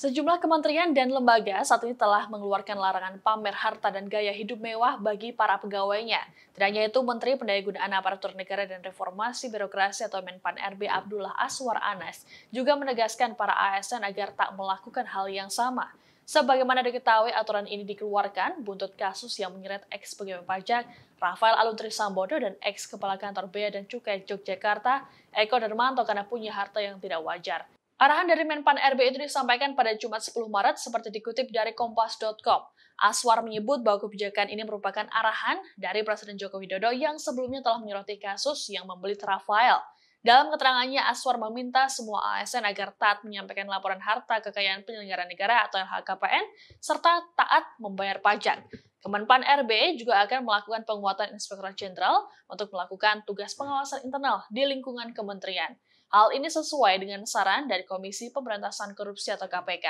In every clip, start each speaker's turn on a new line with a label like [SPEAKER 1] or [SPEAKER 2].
[SPEAKER 1] Sejumlah kementerian dan lembaga saat ini telah mengeluarkan larangan pamer harta dan gaya hidup mewah bagi para pegawainya. Tidak hanya itu, Menteri Pendayagunaan Aparatur Negara dan Reformasi Birokrasi atau Menpan RB Abdullah Aswar Anas juga menegaskan para ASN agar tak melakukan hal yang sama. Sebagaimana diketahui, aturan ini dikeluarkan buntut kasus yang menyeret ex pegawai pajak Rafael Aluntri Sambodo dan ex kepala kantor Bea dan Cukai Yogyakarta Eko Darmanto karena punya harta yang tidak wajar. Arahan dari Menpan RB itu disampaikan pada Jumat 10 Maret seperti dikutip dari Kompas.com. Aswar menyebut bahwa kebijakan ini merupakan arahan dari Presiden Joko Widodo yang sebelumnya telah menyoroti kasus yang membeli Rafael. Dalam keterangannya, Aswar meminta semua ASN agar taat menyampaikan laporan harta kekayaan penyelenggara negara atau LHKPN, serta taat membayar pajak. Kemenpan RB juga akan melakukan penguatan Inspektorat Jenderal untuk melakukan tugas pengawasan internal di lingkungan kementerian. Hal ini sesuai dengan saran dari Komisi Pemberantasan Korupsi atau KPK.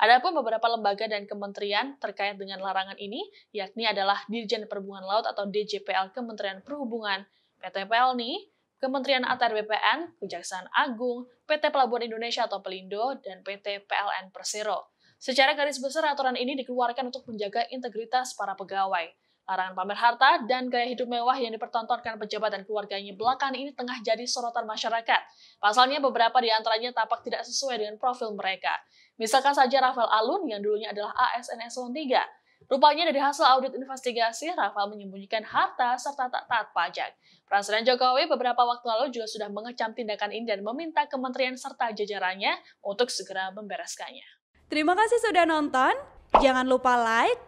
[SPEAKER 1] Adapun beberapa lembaga dan kementerian terkait dengan larangan ini, yakni adalah Dirjen Perhubungan Laut atau DJPL Kementerian Perhubungan, PT PLNI, Kementerian ATR BPN, Kejaksaan Agung, PT Pelabuhan Indonesia atau Pelindo, dan PT PLN Persero. Secara garis besar, aturan ini dikeluarkan untuk menjaga integritas para pegawai. Larangan pamer harta dan gaya hidup mewah yang dipertontonkan pejabat dan keluarganya belakangan ini tengah jadi sorotan masyarakat. Pasalnya beberapa di antaranya tampak tidak sesuai dengan profil mereka. Misalkan saja Rafael Alun yang dulunya adalah ASN Eselon 3. Rupanya dari hasil audit investigasi, Rafael menyembunyikan harta serta tak taat pajak. Presiden Jokowi beberapa waktu lalu juga sudah mengecam tindakan ini dan meminta kementerian serta jajarannya untuk segera membereskannya.
[SPEAKER 2] Terima kasih sudah nonton. Jangan lupa like,